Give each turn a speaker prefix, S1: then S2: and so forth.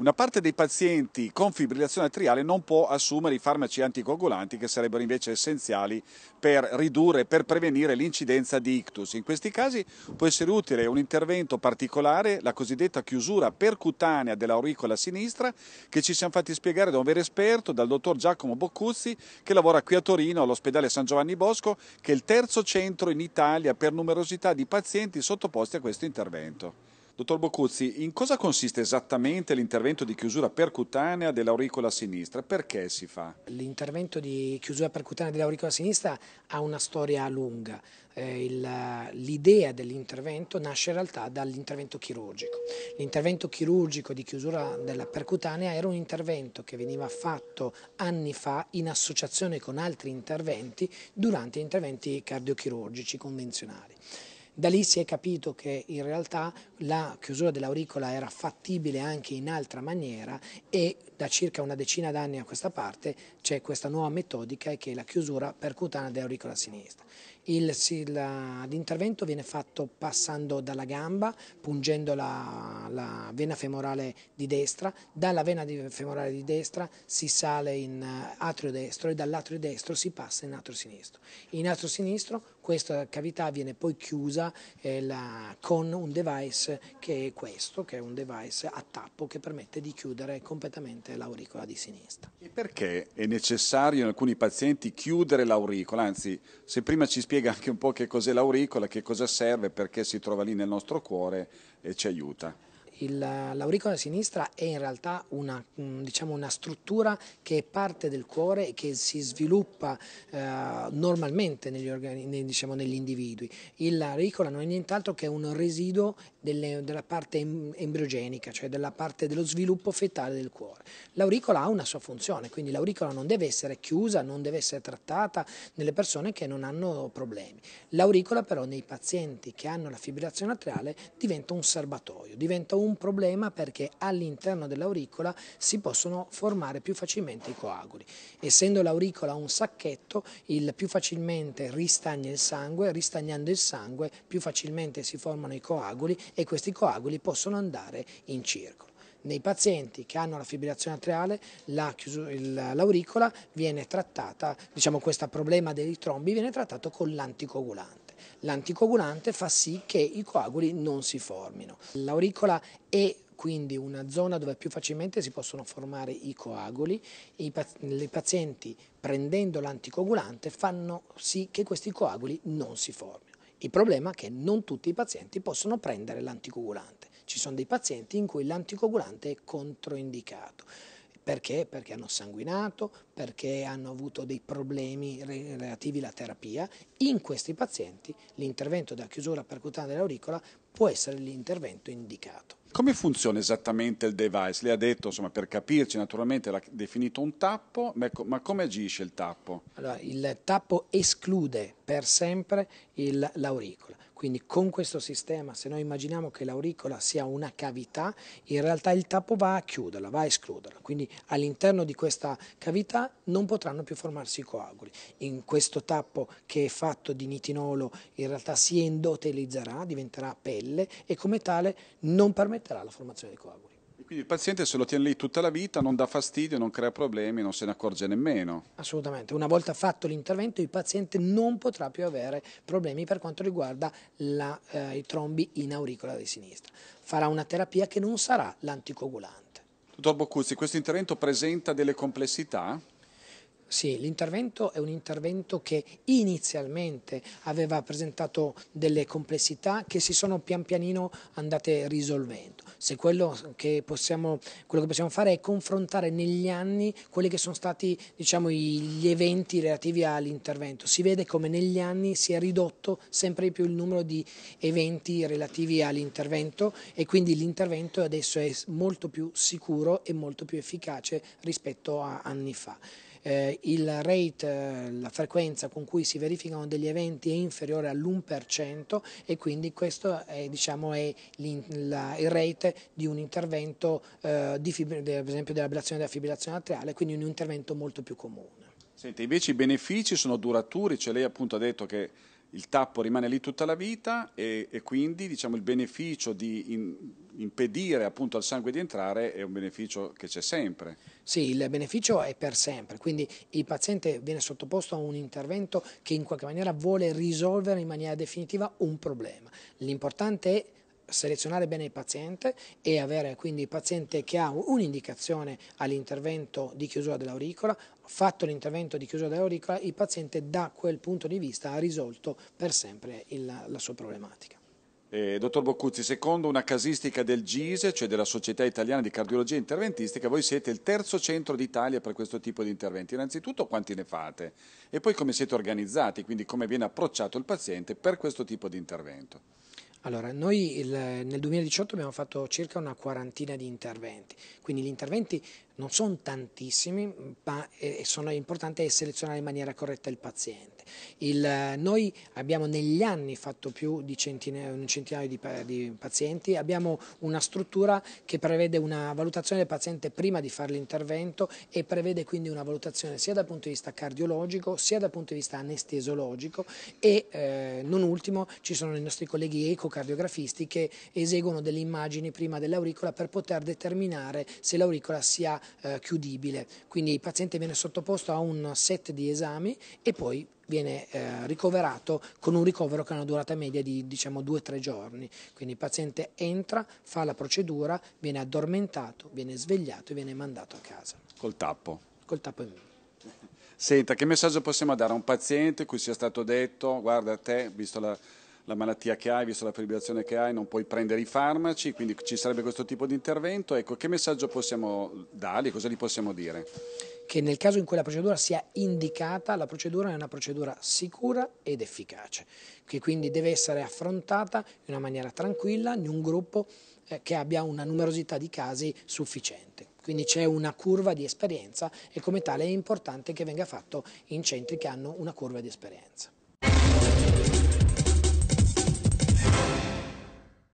S1: Una parte dei pazienti con fibrillazione atriale non può assumere i farmaci anticoagulanti che sarebbero invece essenziali per ridurre, per prevenire l'incidenza di ictus. In questi casi può essere utile un intervento particolare, la cosiddetta chiusura percutanea dell'auricola sinistra, che ci siamo fatti spiegare da un vero esperto, dal dottor Giacomo Boccuzzi, che lavora qui a Torino all'ospedale San Giovanni Bosco, che è il terzo centro in Italia per numerosità di pazienti sottoposti a questo intervento. Dottor Boccuzzi, in cosa consiste esattamente l'intervento di chiusura percutanea dell'auricola sinistra? Perché si fa?
S2: L'intervento di chiusura percutanea dell'auricola sinistra ha una storia lunga. Eh, l'idea dell'intervento nasce in realtà dall'intervento chirurgico. L'intervento chirurgico di chiusura della percutanea era un intervento che veniva fatto anni fa in associazione con altri interventi durante interventi cardiochirurgici convenzionali. Da lì si è capito che in realtà la chiusura dell'auricola era fattibile anche in altra maniera e da circa una decina d'anni a questa parte c'è questa nuova metodica che è la chiusura percutana dell'auricola sinistra. l'intervento viene fatto passando dalla gamba, pungendo la, la, vena femorale di destra, dalla vena femorale di destra si sale in eh, atrio destro e dall'atrio destro si passa in atrio sinistro. In atrio sinistro questa cavità viene poi chiusa eh, la, con un device che è questo, che è un device a tappo che permette di chiudere completamente parte l'auricola di sinistra. E
S1: perché è necessario in alcuni pazienti chiudere l'auricola? Anzi, se prima ci spiega anche un po' che cos'è l'auricola, che cosa serve, perché si trova lì nel nostro cuore e ci aiuta.
S2: Il, l'auricola sinistra è in realtà una, diciamo una, struttura che è parte del cuore e che si sviluppa eh, normalmente negli, organi, nei, diciamo, negli individui. l'auricola non è nient'altro che un residuo delle, della parte embriogenica, cioè della parte dello sviluppo fetale del cuore. L'auricola ha una sua funzione, quindi l'auricola non deve essere chiusa, non deve essere trattata nelle persone che non hanno problemi. L'auricola però nei pazienti che hanno la fibrillazione atriale diventa un serbatoio, diventa un problema perché all'interno dell'auricola si possono formare più facilmente i coaguli. Essendo l'auricola un sacchetto, il più facilmente ristagna il sangue, ristagnando il sangue più facilmente si formano i coaguli e questi coaguli possono andare in circolo. Nei pazienti che hanno la fibrillazione atriale, l'auricola la viene trattata, diciamo questo problema dei trombi viene trattato con l'anticoagulante. L'anticoagulante fa sì che i coaguli non si formino. L'auricola è quindi una zona dove più facilmente si possono formare i coaguli. I, pazienti prendendo l'anticoagulante fanno sì che questi coaguli non si formino. Il problema è che non tutti i pazienti possono prendere l'anticoagulante. Ci sono dei pazienti in cui l'anticoagulante è controindicato. Perché? Perché hanno sanguinato, perché hanno avuto dei problemi relativi alla terapia. In questi pazienti l'intervento della chiusura percutanea dell'auricola può essere l'intervento indicato.
S1: Come funziona esattamente il device? Lei ha detto, insomma, per capirci, naturalmente l'ha definito un tappo, ma ecco, come agisce il tappo?
S2: Allora, il tappo esclude per sempre l'auricola. Quindi con questo sistema, se noi immaginiamo che l'auricola sia una cavità, in realtà il tappo va a chiuderla, va a escluderla. Quindi all'interno di questa cavità non potranno più formarsi i coaguli. In questo tappo che è fatto di nitinolo in realtà si endotelizzerà, diventerà pelle e come tale non permetterà la formazione di coaguli.
S1: Quindi il paziente se lo tiene lì tutta la vita, non dà fastidio, non crea problemi, non se ne accorge nemmeno.
S2: Assolutamente, una volta fatto l'intervento il paziente non potrà più avere problemi per quanto riguarda la, eh, i trombi in auricola di sinistra. Farà una terapia che non sarà l'anticoagulante.
S1: Dottor Boccuzzi, questo intervento presenta delle complessità?
S2: Sì, l'intervento è un intervento che inizialmente aveva presentato delle complessità che si sono pian pianino andate risolvendo. Se quello che possiamo, quello che possiamo fare è confrontare negli anni quelli che sono stati diciamo, gli eventi relativi all'intervento. Si vede come negli anni si è ridotto sempre di più il numero di eventi relativi all'intervento e quindi l'intervento adesso è molto più sicuro e molto più efficace rispetto a anni fa eh, il rate, eh, la frequenza con cui si verificano degli eventi è inferiore all'1% e quindi questo è, diciamo, è la, il rate di un intervento, eh, di fibri, de, esempio dell'ablazione della fibrillazione atriale, quindi un intervento molto più comune.
S1: Senti, invece i benefici sono duraturi, cioè lei appunto ha detto che il tappo rimane lì tutta la vita e, e quindi diciamo, il beneficio di in, impedire appunto, al sangue di entrare è un beneficio che c'è sempre.
S2: Sì, il beneficio è per sempre, quindi il paziente viene sottoposto a un intervento che in qualche maniera vuole risolvere in maniera definitiva un problema. L'importante è selezionare bene il paziente e avere quindi il paziente che ha un'indicazione all'intervento di chiusura dell'auricola, fatto l'intervento di chiusura dell'auricola, il paziente da quel punto di vista ha risolto per sempre il, la sua problematica.
S1: Eh, dottor Boccuzzi, secondo una casistica del GISE, cioè della Società Italiana di Cardiologia Interventistica, voi siete il terzo centro d'Italia per questo tipo di interventi. Innanzitutto quanti ne fate e poi come siete organizzati, quindi come viene approcciato il paziente per questo tipo di intervento?
S2: Allora, noi il, nel 2018 abbiamo fatto circa una quarantina di interventi, quindi gli interventi non sono tantissimi, ma eh, è, sono, importante selezionare in maniera corretta il paziente. Il, eh, noi abbiamo negli anni fatto più di centinaio, un centinaio di, di, pazienti, abbiamo una struttura che prevede una valutazione del paziente prima di fare l'intervento e prevede quindi una valutazione sia dal punto di vista cardiologico sia dal punto di vista anestesiologico e eh, non ultimo ci sono i nostri colleghi ecocardiografisti che eseguono delle immagini prima dell'auricola per poter determinare se l'auricola sia eh, chiudibile. Quindi il paziente viene sottoposto a un set di esami e poi viene eh, ricoverato con un ricovero che ha una durata media di diciamo due o tre giorni. Quindi il paziente entra, fa la procedura, viene addormentato, viene svegliato e viene mandato a casa.
S1: Col tappo?
S2: Col tappo in mano.
S1: Senta, che messaggio possiamo dare a un paziente cui sia stato detto, guarda te, visto la la malattia che hai, visto la fibrillazione che hai, non puoi prendere i farmaci, quindi ci sarebbe questo tipo di intervento. Ecco, che messaggio possiamo dargli, cosa gli possiamo dire?
S2: Che nel caso in cui la procedura sia indicata, la procedura è una procedura sicura ed efficace, che quindi deve essere affrontata in una maniera tranquilla, in un gruppo eh, che abbia una numerosità di casi sufficiente. Quindi c'è una curva di esperienza e come tale è importante che venga fatto in centri che hanno una curva di esperienza.